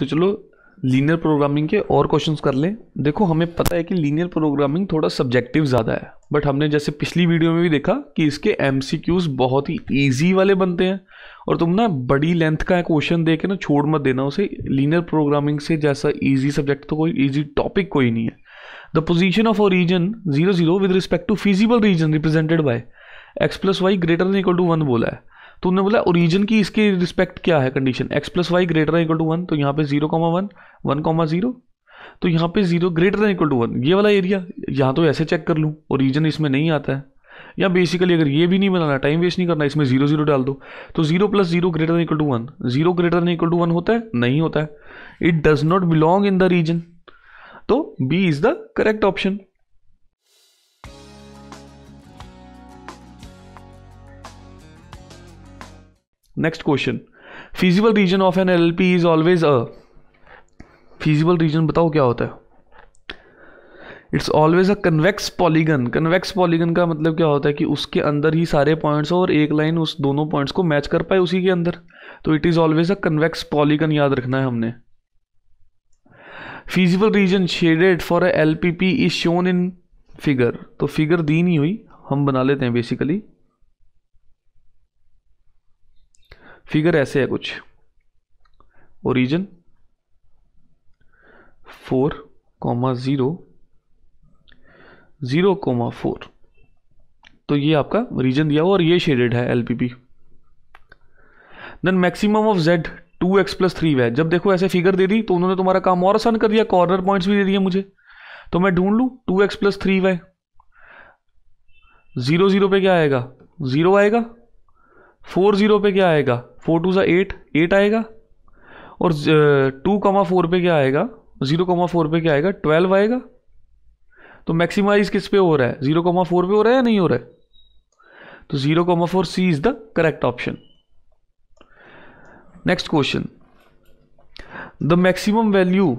तो चलो linear programming के और क्वेश्चन कर लें देखो हमें पता है कि लीनियर प्रोग्रामिंग थोड़ा सब्जेक्टिव ज़्यादा है बट हमने जैसे पिछली वीडियो में भी देखा कि इसके एम बहुत ही ईजी वाले बनते हैं और तुम ना बड़ी लेंथ का क्वेश्चन दे के ना छोड़ मत देना उसे लीनियर प्रोग्रामिंग से जैसा ईजी सब्जेक्ट तो कोई ईजी टॉपिक कोई नहीं है the position of a region zero zero with respect to feasible region represented by x plus y greater equal to one बोला है तो उन्होंने बोला ओरिजिन की इसके रिस्पेक्ट क्या है condition x plus y greater equal to one तो यहाँ पे zero comma one one comma zero तो यहाँ पे zero greater equal to one ये वाला एरिया यहाँ तो ऐसे चेक कर लूँ ओरिजिन इसमें नहीं आता है या बेसिकली अगर ये भी नहीं बनाना टाइम वेस्ट नहीं करना इसमें जीरो जीरो डाल दो तो zero plus zero greater equal to one zero greater equal to one होता है नहीं होता है it does not belong in the region तो B is the correct option next question feasible region of an L P is always a feasible region बताओ क्या होता है it's always a convex polygon convex polygon का मतलब क्या होता है कि उसके अंदर ही सारे पॉइंट्स हो और एक लाइन उस दोनों पॉइंट्स को मैच कर पाए उसी के अंदर तो it is always a convex polygon याद रखना है हमने feasible region shaded for L P P is shown in figure तो फिगर दी नहीं हुई हम बना लेते हैं बेसिकली फिगर ऐसे है कुछ origin four comma zero zero comma four तो ये आपका रीजन दिया हुआ और ये शेडेड है L P P then maximum of Z two x plus three y जब देखो ऐसे फिगर दे दी तो उन्होंने तुम्हारा काम और आसान कर दिया कॉर्नर पॉइंट्स भी दे दिए मुझे तो मैं ढूंढ लू two x plus three y zero zero पे क्या आएगा ज़ीरो आएगा फोर ज़ीरो पे क्या आएगा फोर टू ज़ा एट एट आएगा और टू कमा फोर पे क्या आएगा ज़ीरो कमा फोर पे क्या आएगा ट्वेल्व आएगा तो मैक्सिमाइज किस पे हो रहा है ज़ीरो कमा फोर पे हो रहा है या नहीं हो रहा है तो zero comma four C is the correct option next question the maximum value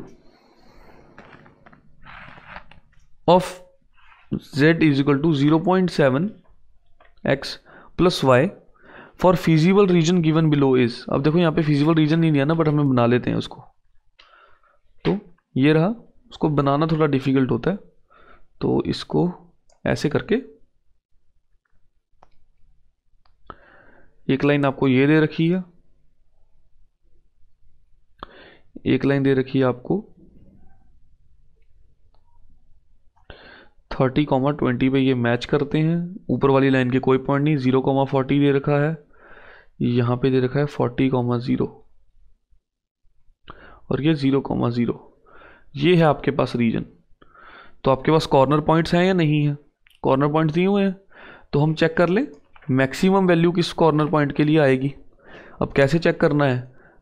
of Z is equal to zero point seven x plus y for feasible region given below is अब देखो यहाँ पे फिजिबल रीजन नहीं दिया ना but हमें बना लेते हैं उसको तो ये रहा उसको बनाना थोड़ा डिफिकल्ट होता है तो इसको ऐसे करके एक लाइन आपको ये दे रखी है एक लाइन दे रखी है आपको थर्टी कॉमा ट्वेंटी पे ये मैच करते हैं ऊपर वाली लाइन के कोई पॉइंट नहीं जीरो कॉमा फोर्टी दे रखा है यहाँ पे दे रखा है फोर्टी कॉमा ज़ीरो और ये ज़ीरो कॉमा ज़ीरो ये है आपके पास रीजन तो आपके पास कॉर्नर पॉइंट्स हैं या नहीं है कॉर्नर पॉइंट्स दिए हुए हैं तो हम चेक कर लें मैक्सिमम वैल्यू किस कॉर्नर पॉइंट के लिए आएगी अब कैसे चेक करना है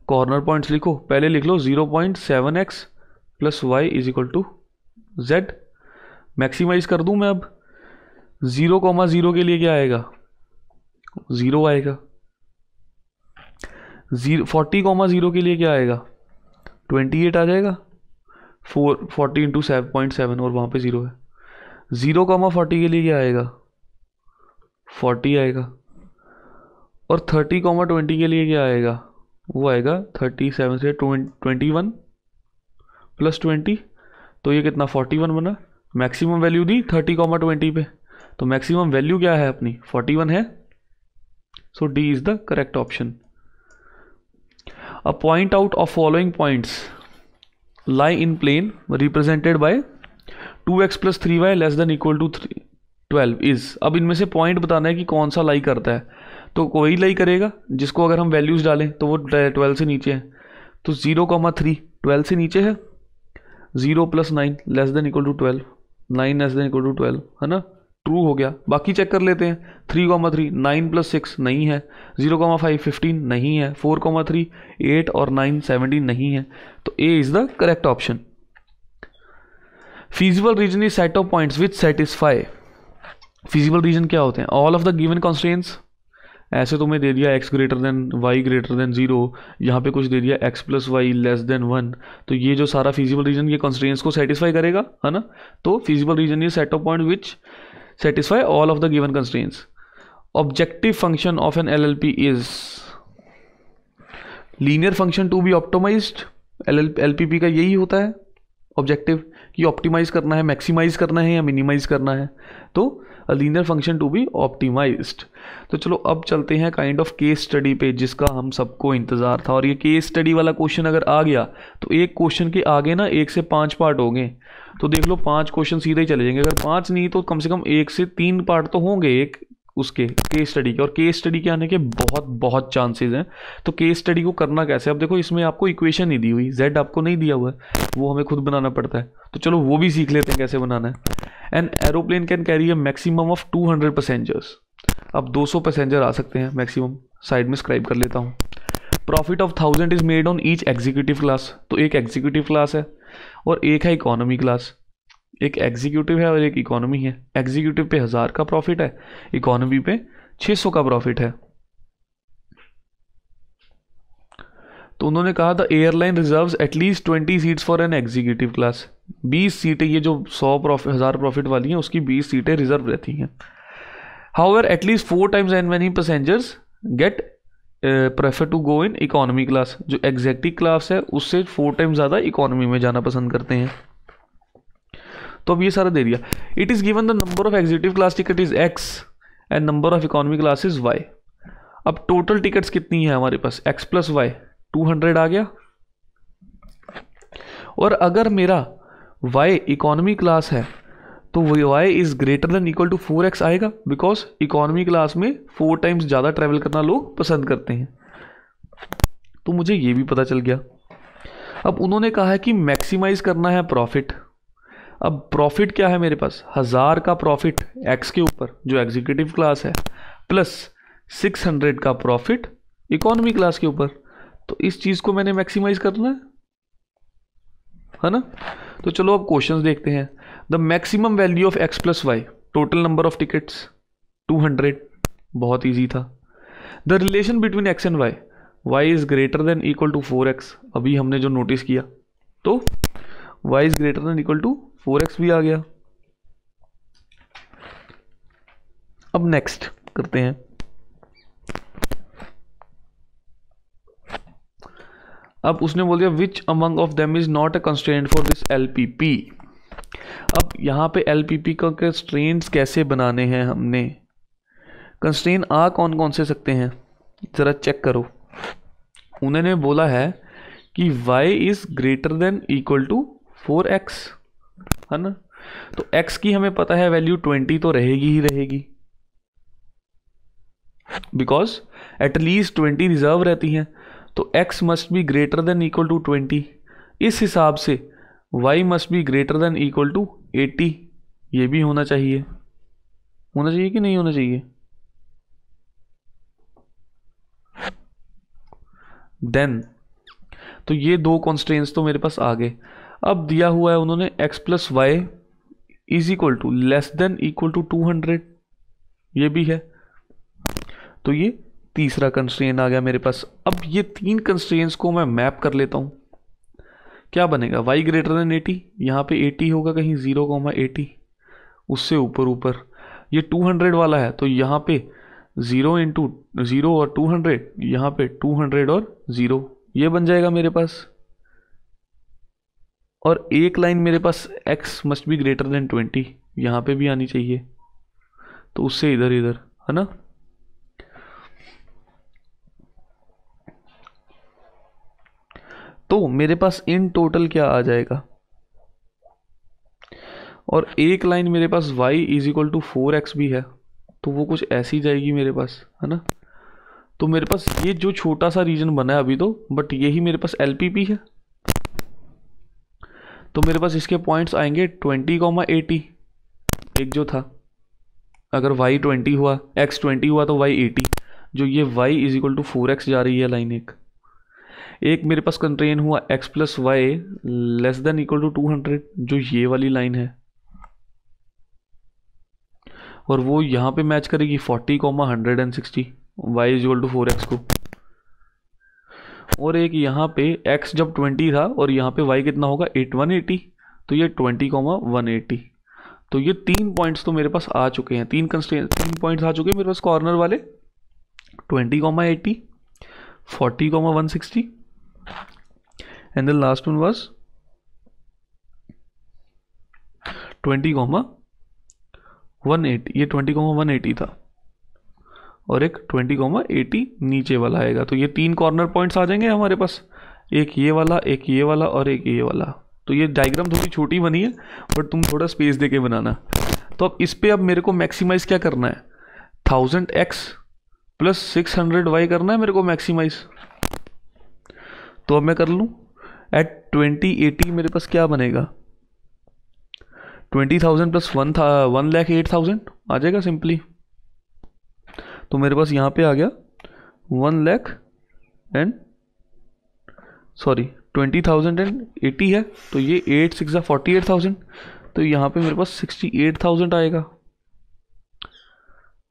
कॉर्नर पॉइंट्स लिखो पहले लिख लो zero point seven x plus y is equal to Z maximise कर दूं मैं अब ज़ीरो कॉमा ज़ीरो के लिए क्या आएगा ज़ीरो आएगा जीरो फोर्टी कॉमा ज़ीरो के लिए क्या आएगा ट्वेंटी एट आ जाएगा four forty into seven point seven और वहाँ पे ज़ीरो है ज़ीरो कॉमा फोर्टी के लिए क्या आएगा फोर्टी आएगा और थर्टी कॉमा ट्वेंटी के लिए क्या आएगा वो आएगा थर्टी सेवन से ट्वेंटी वन प्लस ट्वेंटी तो ये कितना फोर्टी वन बना मैक्सिमम वैल्यू दी थर्टी कॉमा ट्वेंटी पे तो मैक्सिमम वैल्यू क्या है अपनी फोर्टी वन है so D is the correct option point out of following points lie in plane represented represented to 2x plus three y less than equal to three twelve is अब इनमें से point बताना है कि कौन सा लाई करता है तो कोई लाई करेगा जिसको अगर हम वैल्यूज़ डालें तो वो ट्वेल्व से नीचे है तो ज़ीरो कॉमा थ्री ट्वेल्व से नीचे है zero plus nine less than equal to twelve nine less than equal to twelve है ना ट्रू हो गया बाकी चेक कर लेते हैं three comma three nine plus six नहीं है जीरो कॉमा फाइव फिफ्टीन नहीं है फोर कॉमा थ्री एट और नाइन सेवनटीन नहीं है तो A is the correct option feasible region is set of points which satisfy feasible region क्या होते हैं all of the given constants ऐसे तो मैं दे दिया x greater than y greater than zero यहाँ पे कुछ दे दिया x plus y less than one तो ये जो सारा फिजिबल रीजन ये कॉन्स्टेंट्स को सेटिस्फाई करेगा है ना तो फिजिबल रीजन ये set of point which satisfy all of the given constraints objective function of an L L P is linear function to be optimise L L L P P का यही होता है objective कि optimise करना है maximise करना है या मिनिमाइज़ करना है तो a linear function to be optimised तो चलो अब चलते हैं काइंड ऑफ केस स्टडी पे जिसका हम सबको इंतज़ार था और ये केस स्टडी वाला क्वेश्चन अगर आ गया तो एक क्वेश्चन के आगे ना एक से पाँच पार्ट होंगे तो देख लो पाँच क्वेश्चन सीधे ही चले जाएंगे अगर पाँच नहीं तो कम से कम एक से तीन पार्ट तो होंगे एक उसके केस स्टडी के और केस स्टडी के आने के बहुत बहुत चांसेस हैं तो केस स्टडी को करना कैसे अब देखो इसमें आपको इक्वेशन नहीं दी हुई जेड आपको नहीं दिया हुआ है वो हमें खुद बनाना पड़ता है तो चलो वो भी सीख लेते हैं कैसे बनाना है and aeroplane can carry a maximum of 200 passengers अब 200 पैसेंजर आ सकते हैं मैक्सिमम साइड में स्क्राइब कर लेता हूँ profit of thousand is made on each executive class तो एक एग्जीक्यूटिव क्लास है और एक है इकोनॉमी क्लास एक एग्जीक्यूटिव है और एक इकोनॉमी है एग्जीक्यूटिव पे हज़ार का प्रॉफिट है इकोनॉमी पे 600 का प्रॉफिट है तो उन्होंने कहा था airline reserves at least twenty seats for an executive class बीस सीटें ये जो सौ प्रॉफिट हज़ार प्रॉफिट वाली हैं उसकी बीस सीटें रिजर्व रहती हैं are at least four times and many passengers get prefer to go in economy class जो एग्जैक्टिव क्लास है उससे फोर टाइम्स ज़्यादा इकोनॉमी में जाना पसंद करते हैं तो अब ये सारा दे दिया it is given the number of executive class ticket is x and number of economy class is y अब टोटल टिकट्स कितनी है हमारे पास x plus y two hundred आ गया और अगर मेरा वाई इकोनॉमी क्लास है तो y is greater than equal to four x आएगा बिकॉज इकोनॉमी क्लास में फोर टाइम्स ज़्यादा ट्रेवल करना लोग पसंद करते हैं तो मुझे ये भी पता चल गया अब उन्होंने कहा है कि मैक्सिमाइज करना है प्रॉफिट अब प्रॉफिट क्या है मेरे पास हज़ार का प्रॉफिट एक्स के ऊपर जो एग्जीक्यूटिव क्लास है प्लस सिक्स हंड्रेड का प्रॉफिट इकोनॉमी क्लास के ऊपर तो इस चीज़ को मैंने मैक्सिमाइज करना है है ना तो चलो अब क्वेश्चन देखते हैं the maximum value of x plus y total number of tickets 200 बहुत ईजी था the relation between x and y y is greater than equal to four x अभी हमने जो नोटिस किया तो y is greater than equal to four x भी आ गया अब नेक्स्ट करते हैं अब उसने बोल दिया which among of them is not a constant for this L P P अब यहां पे एल पी पी का कंस्ट्रेन कैसे बनाने हैं हमने कंस्ट्रेन आ कौन कौन से सकते हैं ज़रा चेक करो उन्होंने बोला है कि y is greater than equal to four x है ना तो x की हमें पता है वैल्यू ट्वेंटी तो रहेगी ही रहेगी बिकॉज एटलीस्ट ट्वेंटी रिजर्व रहती हैं तो x must be greater than equal to 20 इस हिसाब से y must be greater than equal to eighty ये भी होना चाहिए होना चाहिए कि नहीं होना चाहिए देन तो ये दो कॉन्स्टेंट्स तो मेरे पास आ गए अब दिया हुआ है उन्होंने x plus y is equal to less than equal to two hundred ये भी है तो ये तीसरा कंस्ट्रेन आ गया मेरे पास अब ये तीन कंस्ट्रेंस को मैं मैप कर लेता हूँ क्या बनेगा y ग्रेटर देन 80 यहाँ पे 80 होगा कहीं जीरो कॉमा एटी उससे ऊपर ऊपर ये 200 वाला है तो यहाँ पे ज़ीरो इंटू ज़ीरो और 200 यहाँ पे 200 और ज़ीरो ये बन जाएगा मेरे पास और एक लाइन मेरे पास x must be greater than twenty यहाँ पे भी आनी चाहिए तो उससे इधर इधर है ना तो मेरे पास इन टोटल क्या आ जाएगा और एक लाइन मेरे पास y is equal to four x भी है तो वो कुछ ऐसी जाएगी मेरे पास है ना तो मेरे पास ये जो छोटा सा रीजन बना है अभी तो बट यही मेरे पास एल है तो मेरे पास इसके पॉइंट्स आएंगे ट्वेंटी कॉमा एटी एक जो था अगर वाई ट्वेंटी हुआ एक्स ट्वेंटी हुआ तो वाई एटी जो ये y is equal to four x जा रही है लाइन एक एक मेरे पास कंट्रेन हुआ x plus y less than equal to two hundred जो ये वाली लाइन है और वो यहाँ पे मैच करेगी forty comma hundred and sixty y is equal to four x को और एक यहाँ पे x जब 20 था और यहाँ पे y कितना होगा एट वन एटी तो ये 20 कॉमा वन एटी तो ये तीन पॉइंट्स तो मेरे पास आ चुके हैं तीन कंस्टें तीन पॉइंट्स आ चुके हैं मेरे पास कॉर्नर वाले twenty comma eighty forty comma one sixty and the last one was twenty comma one eighty ये ट्वेंटी कॉमा वन एटी था और एक ट्वेंटी कोमा एटी नीचे वाला आएगा तो ये तीन कॉर्नर पॉइंट्स आ जाएंगे हमारे पास एक ये वाला एक ये वाला और एक ये वाला तो ये डायग्राम थोड़ी छोटी बनी है बट तुम थोड़ा स्पेस दे के बनाना तो अब इस पर अब मेरे को मैक्सीमाइज़ क्या करना है thousand x plus six hundred y करना है मेरे को मैक्सीमाइज़ तो अब मैं कर लूँ एट ट्वेंटी एटी मेरे पास क्या बनेगा ट्वेंटी थाउजेंड प्लस वन था वन लैख एट थाउजेंड आ जाएगा सिंपली तो मेरे पास यहाँ पे आ गया one lakh and sorry twenty thousand and eighty है तो ये eight six forty eight thousand तो यहाँ पे मेरे पास सिक्सटी एट थाउजेंड आएगा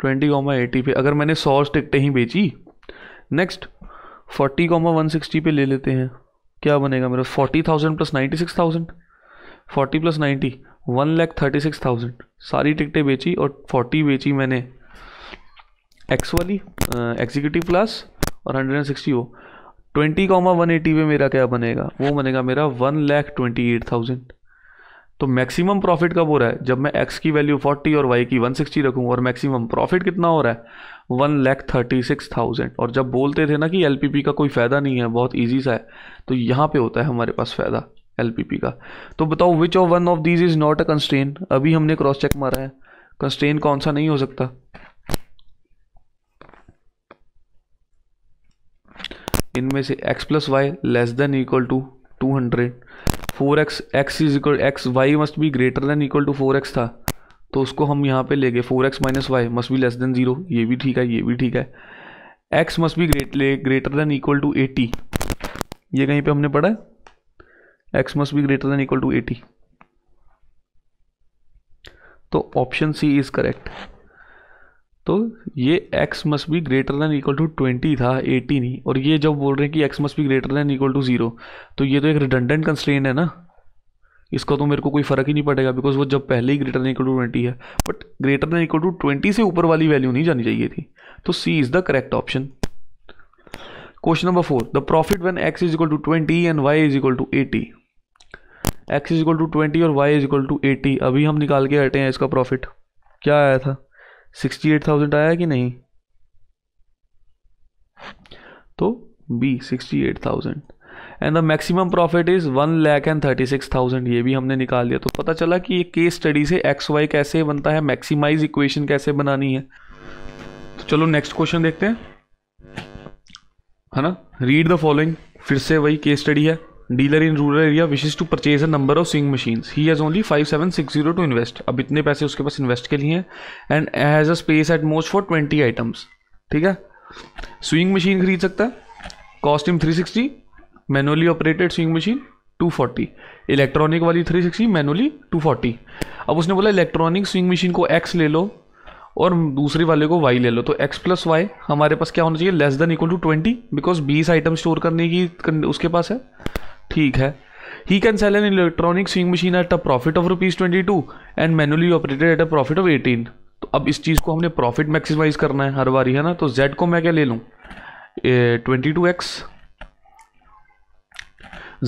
ट्वेंटी कॉमा एटी पे अगर मैंने सौ टिकटें ही बेची next forty comma one sixty पे ले लेते हैं क्या बनेगा मेरा forty thousand plus ninety six thousand forty plus ninety one lakh thirty six thousand सारी टिकटें बेची और फोर्टी बेची मैंने एक्स वाली एग्जीक्यूटिव क्लास और हंड्रेड एंड सिक्सटी वो ट्वेंटी कॉमा वन एटी में मेरा क्या बनेगा वो बनेगा मेरा one lakh twenty eight thousand तो मैक्सिमम प्रॉफिट कब हो रहा है जब मैं एक्स की वैल्यू फोर्टी और वाई की वन सिक्सटी रखूँ और मैक्सिमम प्रॉफिट कितना हो रहा है one lakh thirty six thousand और जब बोलते थे ना कि एल पी पी का कोई फ़ायदा नहीं है बहुत ईजी सा है तो यहाँ पे होता है हमारे पास फ़ायदा एल पी पी का तो बताओ which of one of these is not a constraint अभी हमने क्रॉस चेक मारा है कंस्ट्रेन कौन सा नहीं हो सकता इनमें से x plus y less than equal to two hundred four x x is equal x y must भी greater than equal to four x था तो उसको हम यहाँ पे ले गए four x minus y must भी लेस देन जीरो ये भी ठीक है ये भी ठीक है एक्स मस्ट भी great greater than equal to eighty ये कहीं पे हमने पढ़ा है एक्स मस्ट भी greater than equal to eighty तो ऑप्शन सी इज करेक्ट तो ये x must be greater than equal to twenty था 80 नहीं और ये जब बोल रहे हैं कि x must be greater than equal to zero तो ये तो एक रिडंडेंट कंस्ट्रेन है ना इसका तो मेरे को कोई फ़र्क ही नहीं पड़ेगा बिकॉज वो जब पहले ही greater than equal to twenty है but greater than equal to twenty से ऊपर वाली वैल्यू नहीं जानी चाहिए थी तो C is the correct option question number four the profit when x is equal to twenty and y is equal to eighty x is equal to twenty और y is equal to eighty अभी हम निकाल के हटे हैं इसका profit क्या आया था सिक्सटी एट थाउजेंड आया कि नहीं तो B sixty eight thousand and the maximum profit is one lakh and thirty six thousand ये भी हमने निकाल दिया तो पता चला कि ये केस स्टडी से एक्स वाई कैसे बनता है मैक्सिमाइज इक्वेशन कैसे बनानी है तो चलो नेक्स्ट क्वेश्चन देखते हैं है ना रीड द फॉलोइंग फिर से वही केस स्टडी है dealer in rural area wishes to purchase a number of swing machines he has only five seven six zero to invest अब इतने पैसे उसके पास इन्वेस्ट के लिए हैं and has a space at most for twenty items ठीक है स्विंग मशीन खरीद सकता है cost him three sixty manually operated swing machine two forty electronic वाली three sixty manually two forty अब उसने बोला इलेक्ट्रॉनिक स्विंग मशीन को एक्स ले लो और दूसरे वाले को वाई ले लो तो एक्स प्लस वाई हमारे पास क्या होना चाहिए less than equal to twenty because बीस आइटम स्टोर करने की उसके पास है ठीक है he can sell an electronic swing machine at a profit of rupees twenty two and manually operated at a profit of eighteen तो अब इस चीज़ को हमने प्रॉफिट मैक्सिमाइज करना है हर बारी है ना तो जेड को मैं क्या ले लूँ twenty two x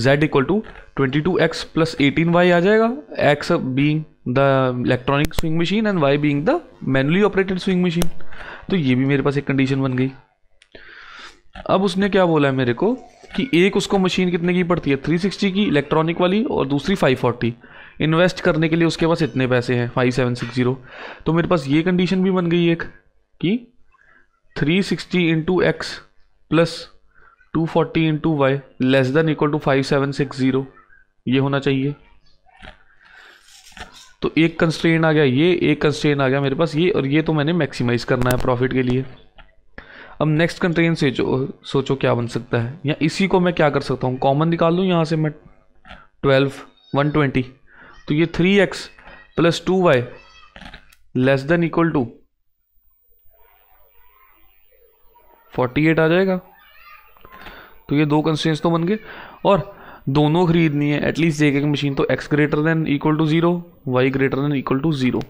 z equal to twenty two x plus eighteen y आ जाएगा x being the electronic swing machine and y being the manually operated swing machine तो ये भी मेरे पास एक कंडीशन बन गई अब उसने क्या बोला है मेरे को कि एक उसको मशीन कितने की पड़ती है 360 की इलेक्ट्रॉनिक वाली और दूसरी 540 इन्वेस्ट करने के लिए उसके पास इतने पैसे हैं 5760 तो मेरे पास ये कंडीशन भी बन गई एक कि 360 sixty into x plus two forty into y less than equal to five seven six zero ये होना चाहिए तो एक कंस्ट्रेन आ गया ये एक कंस्ट्रेन आ गया मेरे पास ये और ये तो मैंने मैक्सिमाइज़ करना है प्रॉफिट के लिए अब नेक्स्ट कंटेन से जो सोचो क्या बन सकता है या इसी को मैं क्या कर सकता हूँ कॉमन निकाल लूँ यहाँ से मैं ट्वेल्व वन ट्वेंटी तो ये three x plus two y less than equal to forty eight आ जाएगा तो ये दो कंस्टेंस तो बन गए और दोनों खरीदनी है एटलीस्ट एक एक मशीन तो x greater than equal to zero y greater than equal to zero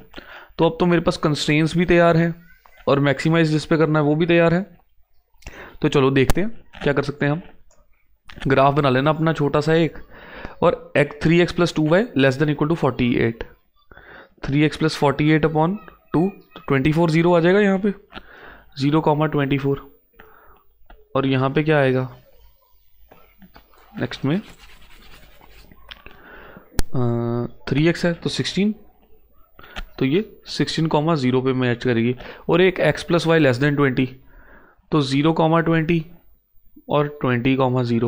तो अब तो मेरे पास कंस्ट्रेंस भी तैयार है और मैक्सिमाइज जिस पे करना है वो भी तैयार है तो चलो देखते हैं क्या कर सकते हैं हम ग्राफ बना लेना अपना छोटा सा एक और एक three x plus two y less than equal to forty eight three x plus forty eight upon two twenty four zero आ जाएगा यहाँ पे ज़ीरो कॉमा ट्वेंटी फोर और यहाँ पे क्या आएगा नेक्स्ट में थ्री एक्स है तो सिक्सटीन तो ये सिक्सटीन कॉमा ज़ीरो पे मैच करेगी और एक x plus y less than twenty तो ज़ीरो कॉमा ट्वेंटी और ट्वेंटी कॉमा ज़ीरो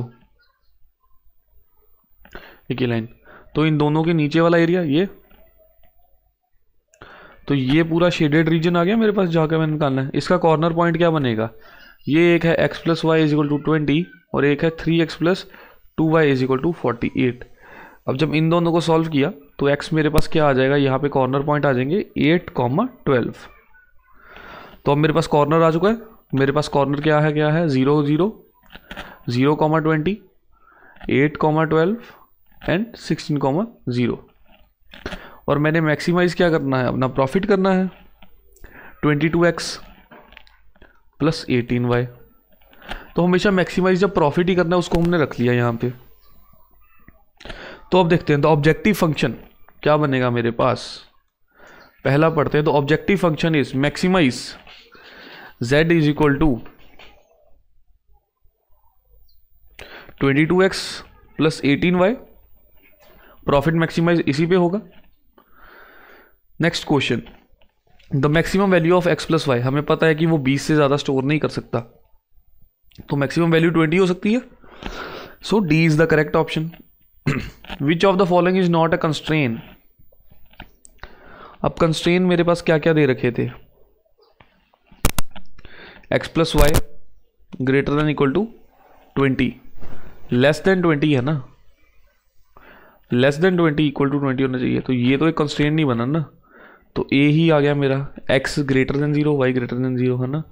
एक ही लाइन तो इन दोनों के नीचे वाला एरिया ये तो ये पूरा शेडेड रीजन आ गया मेरे पास जाकर मैंने निकालना है इसका कॉर्नर पॉइंट क्या बनेगा ये एक है x plus y equal to twenty और एक है three x plus two y equal to forty eight अब जब इन दोनों को सॉल्व किया तो एक्स मेरे पास क्या आ जाएगा यहाँ पे कॉर्नर पॉइंट आ जाएंगे एट कॉमा ट्वेल्व तो अब मेरे पास कॉर्नर आ चुका है मेरे पास कॉर्नर क्या है क्या है zero zero zero comma twenty eight comma twelve and sixteen comma zero और मैंने मैक्सिमाइज़ क्या करना है अपना प्रॉफिट करना है twenty two x plus eighteen y तो हमेशा मैक्सिमाइज जब प्रॉफिट ही करना है उसको हमने रख लिया यहाँ पे तो अब देखते हैं तो ऑब्जेक्टिव फंक्शन क्या बनेगा मेरे पास पहला पढ़ते हैं तो objective function is maximize z is equal to twenty two x plus eighteen y profit maximize इसी पे होगा next question the maximum value of x plus y हमें पता है कि वो बीस से ज़्यादा स्टोर नहीं कर सकता तो मैक्सिमम वैल्यू ट्वेंटी हो सकती है so D is the correct option which of the following is not a constraint अब कंस्ट्रेन मेरे पास क्या क्या दे रखे थे x plus y greater than equal to twenty less than twenty है ना less than twenty equal to twenty होना चाहिए तो ये तो एक कंस्टेंट नहीं बना ना तो ए ही आ गया मेरा x greater than zero y greater than zero है ना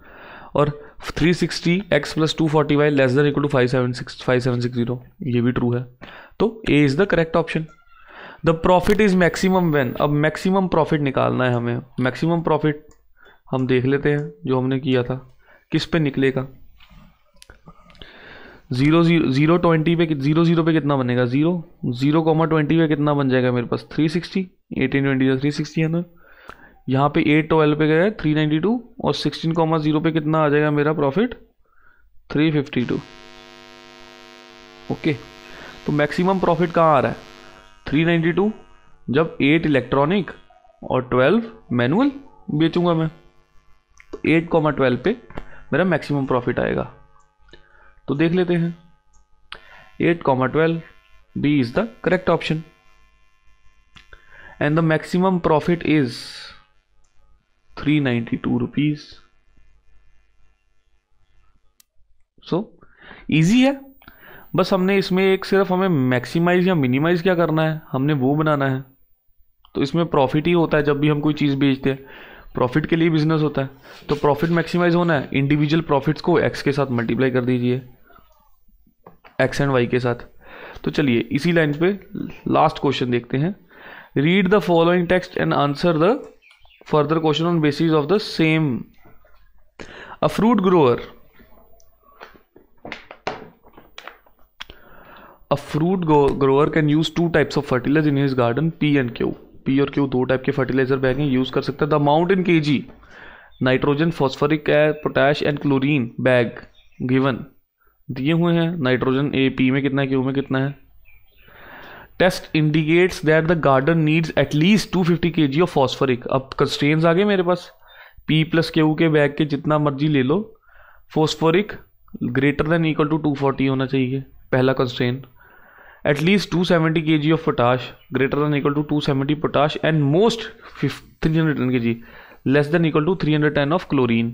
और three sixty x plus two forty y less than equal to five seven six five seven six zero ये भी ट्रू है तो A is the correct option the profit is maximum when अब maximum profit निकालना है हमें maximum profit हम देख लेते हैं जो हमने किया था किस पे निकलेगा जीरो जीरो जीरो ट्वेंटी पे जीरो जीरो पे कितना बनेगा जीरो जीरो कॉमा ट्वेंटी पे कितना बन जाएगा मेरे पास three sixty eighteen twenty three sixty है ना यहाँ पे एट ट्वेल्व पे गया थ्री नाइन्टी टू और सिक्सटीन कॉमा जीरो पे कितना आ जाएगा मेरा profit three fifty two okay तो मैक्सिमम प्रॉफिट कहाँ आ रहा है थ्री नाइन्टी टू जब एट इलेक्ट्रॉनिक और ट्वेल्व मैनुअल बेचूंगा मैं तो एट कॉमा ट्वेल्व पे मेरा मैक्सिमम प्रॉफिट आएगा तो देख लेते हैं eight comma twelve B is the correct option and the maximum profit is three ninety two rupees so easy है बस हमने इसमें एक सिर्फ हमें मैक्सिमाइज या मिनिमाइज क्या करना है हमने वो बनाना है तो इसमें प्रॉफिट ही होता है जब भी हम कोई चीज़ बेचते हैं प्रॉफिट के लिए बिजनेस होता है तो प्रॉफिट मैक्सिमाइज होना है इंडिविजुअल प्रॉफिट्स को एक्स के साथ मल्टीप्लाई कर दीजिए एक्स एंड वाई के साथ तो चलिए इसी लाइन पे लास्ट क्वेश्चन देखते हैं read the following text and answer the further question on basis of the same a fruit grower a fruit grower can use two types of fertiliser in his garden P and Q P और Q दो type के fertiliser bag हैं use कर सकते हैं the amount in K G nitrogen phosphoric potash and chlorine bag given दिए हुए हैं नाइट्रोजन ए पी में कितना है क्यू में कितना है test indicates that the garden needs at least two fifty K G of phosphoric अब कंस्ट्रेन आ गए मेरे पास पी प्लस क्यू के बैग के जितना मर्जी ले लो phosphoric greater than equal to two forty होना चाहिए पहला constraint at least 270 kg of potash greater than equal to 270 potash and most 310 kg less than equal to 310 of chlorine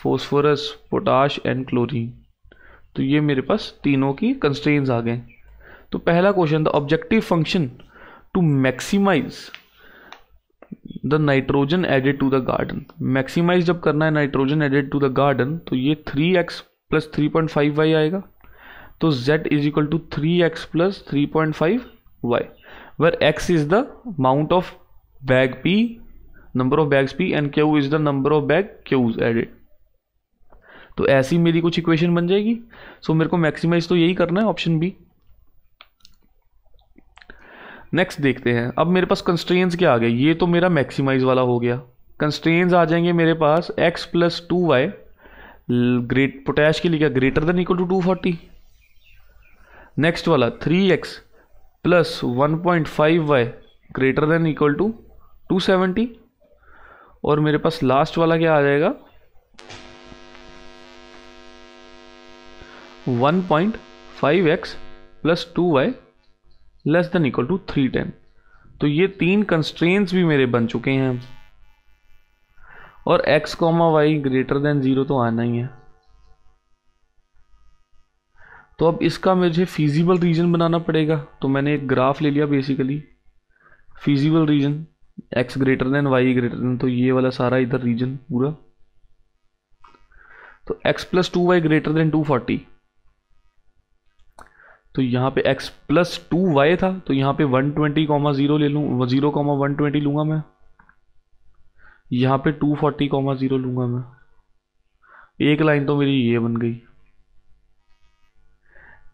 phosphorus potash and chlorine तो ये मेरे पास तीनों की constraints आ गए तो पहला question the objective function to maximise the nitrogen added to the garden maximise जब करना है nitrogen added to the garden तो ये 3x x plus three point five y आएगा तो z is equal to three x plus three point five y where x is the amount of bag P number of bags P and Q is the number of bag Qs added तो ऐसी मेरी कुछ equation बन जाएगी सो so, मेरे को maximise तो यही करना है ऑप्शन बी नेक्स्ट देखते हैं अब मेरे पास कंस्ट्रेंस क्या आ गए ये तो मेरा मैक्सिमाइज वाला हो गया कंस्ट्रेंस आ जाएंगे मेरे पास x plus two y great potash के लिए क्या greater than equal to two forty next वाला three x plus one point five y greater than equal to two seventy और मेरे पास लास्ट वाला क्या आ जाएगा one point five x plus two y less than equal to three ten तो ये तीन कंस्ट्रेंट्स भी मेरे बन चुके हैं और x comma y greater than zero तो आना ही है तो अब इसका मुझे फिजिबल रीजन बनाना पड़ेगा तो मैंने एक ग्राफ ले लिया basically feasible region x greater than y greater than तो ये वाला सारा इधर रीजन पूरा तो x plus two y greater than two forty तो यहां पे एक्स प्लस टू वाई था तो यहां पे वन ट्वेंटी कॉमा जीरो ले लू जीरो कॉमा वन ट्वेंटी लूंगा मैं यहां पे टू फोर्टी कॉमा जीरो लूंगा मैं एक लाइन तो मेरी ये बन गई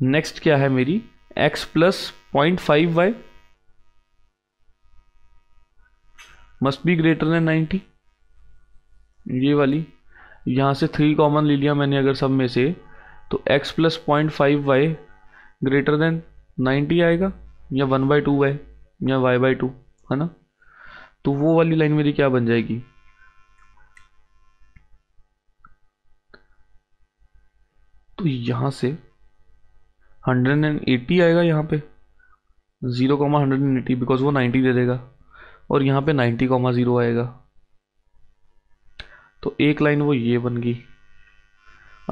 नेक्स्ट क्या है मेरी x plus point five y must be greater than 90 ये वाली यहाँ से थ्री कॉमन ले लिया मैंने अगर सब में से तो x plus point five y greater than ninety आएगा या वन बाई टू वाई या वाई बाई टू है ना तो वो वाली लाइन मेरी क्या बन जाएगी तो यहाँ से हंड्रेड एंड एटी आएगा यहाँ पे zero comma hundred and eighty because वो नाइन्टी दे देगा और यहाँ पे नाइन्टी कॉमा ज़ीरो आएगा तो एक लाइन वो ये बन गई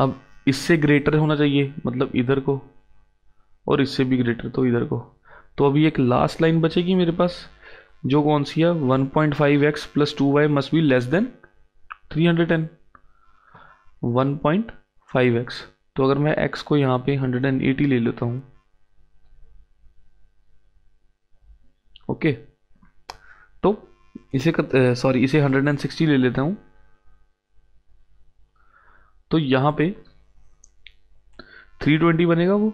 अब इससे ग्रेटर होना चाहिए मतलब इधर को और इससे भी ग्रेटर तो इधर को तो अभी एक लास्ट लाइन बचेगी मेरे पास जो कौन सी है 1.5x point five x plus two y must be less than five x तो अगर मैं एक्स को यहाँ पे 180 ले लेता हूँ ओके तो इसे सॉरी इसे 160 ले लेता हूँ तो यहाँ पे 320 बनेगा वो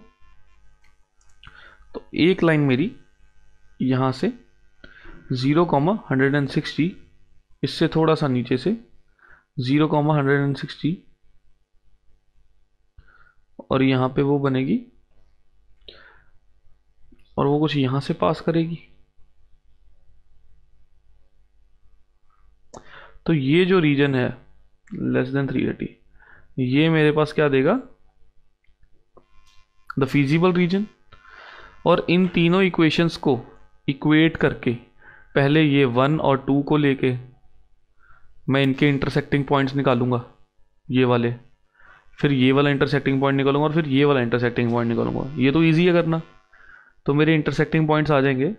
तो एक लाइन मेरी यहाँ से zero comma hundred and sixty इससे थोड़ा सा नीचे से zero comma hundred and sixty और यहाँ पे वो बनेगी और वो कुछ यहाँ से पास करेगी तो ये जो रीजन है लेस देन थ्री एटी ये मेरे पास क्या देगा द फिजिबल रीजन और इन तीनों इक्वेशंस को इक्वेट करके पहले ये वन और टू को लेके मैं इनके इंटरसेक्टिंग पॉइंट्स निकालूंगा ये वाले फिर ये वाला इंटरसेक्टिंग पॉइंट निकालूंगा और फिर ये वाला इंटरसेक्टिंग पॉइंट निकालूंगा ये तो ईजी है करना तो मेरे इंटरसेक्टिंग पॉइंट्स आ जाएंगे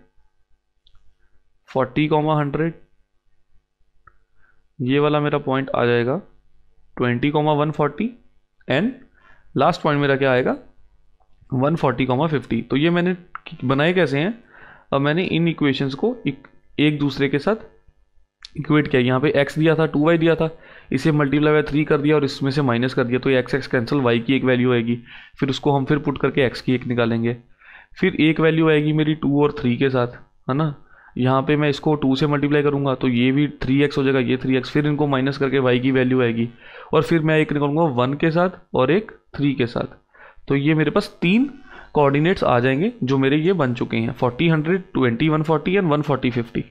फोर्टी कॉमा हंड्रेड ये वाला मेरा पॉइंट आ जाएगा twenty comma one forty and last point मेरा क्या आएगा वन फोर्टी कॉमा फिफ्टी तो ये मैंने बनाए कैसे हैं अब मैंने इन इक्वेशंस को एक, एक दूसरे के साथ इक्वेट किया यहाँ पे एक्स दिया था टू वाई दिया था इसे मल्टीप्लाई बाय थ्री कर दिया और इसमें से माइनस कर दिया तो एक्स एक्स कैंसिल वाई की एक वैल्यू आएगी फिर उसको हम फिर पुट करके एक्स की एक निकालेंगे फिर एक वैल्यू आएगी मेरी टू और थ्री के साथ है ना यहाँ पे मैं इसको टू से मल्टीप्लाई करूँगा तो ये भी थ्री एक्स हो जाएगा ये थ्री एक्स फिर इनको माइनस करके वाई की वैल्यू आएगी और फिर मैं एक निकालूंगा वन के साथ और एक थ्री के साथ तो ये मेरे पास तीन कोऑर्डिनेट्स आ जाएंगे जो मेरे ये बन चुके हैं forty hundred twenty one forty and one forty fifty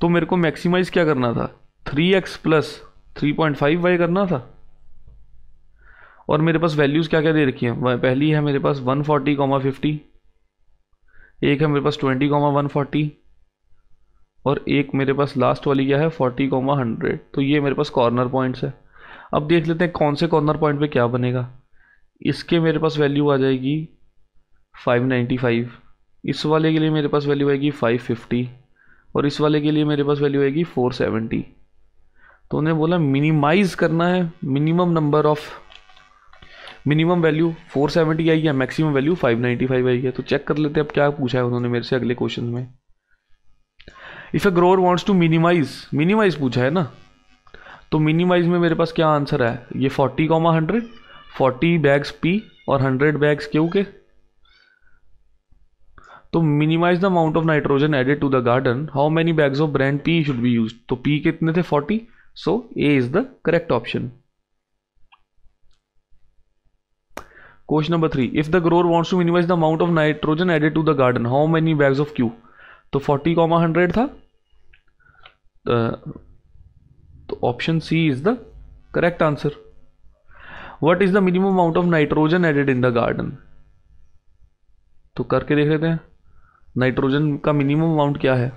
तो मेरे को मैक्सिमाइज क्या करना था three x plus three point five y करना था और मेरे पास वैल्यूज़ क्या क्या दे रखी हैं पहली है मेरे पास वन फोर्टी कॉमा फिफ्टी एक है मेरे पास ट्वेंटी कॉमा वन फोर्टी और एक मेरे पास लास्ट वाली क्या है फोर्टी कॉमा हंड्रेड तो ये मेरे पास कॉर्नर पॉइंट्स है अब देख लेते हैं कौन से कॉर्नर पॉइंट पे क्या बनेगा इसके मेरे पास वैल्यू आ जाएगी 595 इस वाले के लिए मेरे पास वैल्यू आएगी 550 और इस वाले के लिए मेरे पास वैल्यू आएगी 470 तो उन्हें बोला मिनिमाइज करना है minimum number of minimum value 470 आई है मैक्सिमम वैल्यू 595 आई है तो चेक कर लेते हैं अब क्या पूछा है उन्होंने मेरे से अगले क्वेश्चन में if a grower wants to minimise minimise पूछा है ना तो मिनिमाइज में मेरे पास क्या आंसर है ये 40 comma hundred forty bags P और हंड्रेड बैग्स क्यू के तो minimise the amount of nitrogen added to the garden how many bags of brand P should be use तो पी कितने थे forty So A is the correct option. Question number 3. If the grower wants to minimize the amount of nitrogen added to the garden, how many bags of Q? तो 40 comma hundred था तो option C is the correct answer what is the minimum amount of nitrogen added in the garden तो करके देख लेते हैं nitrogen का minimum amount क्या है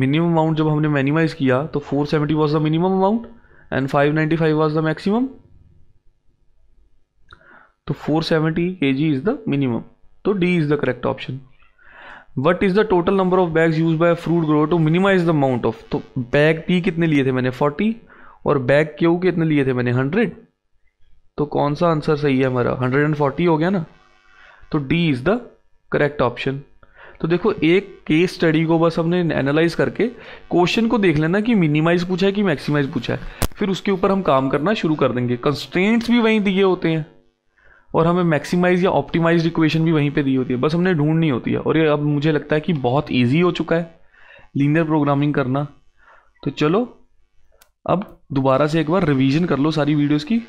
मिनिमम अमाउंट जब हमने मिनिमाइज किया तो 470 seventy was the minimum amount and 595 ninety five was the maximum तो 470 seventy K G is the minimum तो D is the correct option what is the total number of bags use by fruit grow to minimise the amount of तो bag P कितने लिए थे मैंने 40 और bag Q कितने लिए थे मैंने 100 तो कौन सा आंसर सही है हमारा 140 हो गया ना तो D is the correct option तो देखो एक केस स्टडी को बस हमने एनालाइज करके क्वेश्चन को देख लेना कि मिनिमाइज पूछा है कि मैक्सिमाइज पूछा है फिर उसके ऊपर हम काम करना शुरू कर देंगे कंस्ट्रेंट्स भी वहीं दिए होते हैं और हमें मैक्सिमाइज या ऑप्टिमाइज इक्वेशन भी वहीं पे दी होती है बस हमने ढूंढनी होती है और ये अब मुझे लगता है कि बहुत ईजी हो चुका है लीनियर प्रोग्रामिंग करना तो चलो अब दोबारा से एक बार रिवीजन कर लो सारी वीडियोज़ की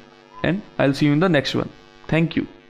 and I see you in the next one thank you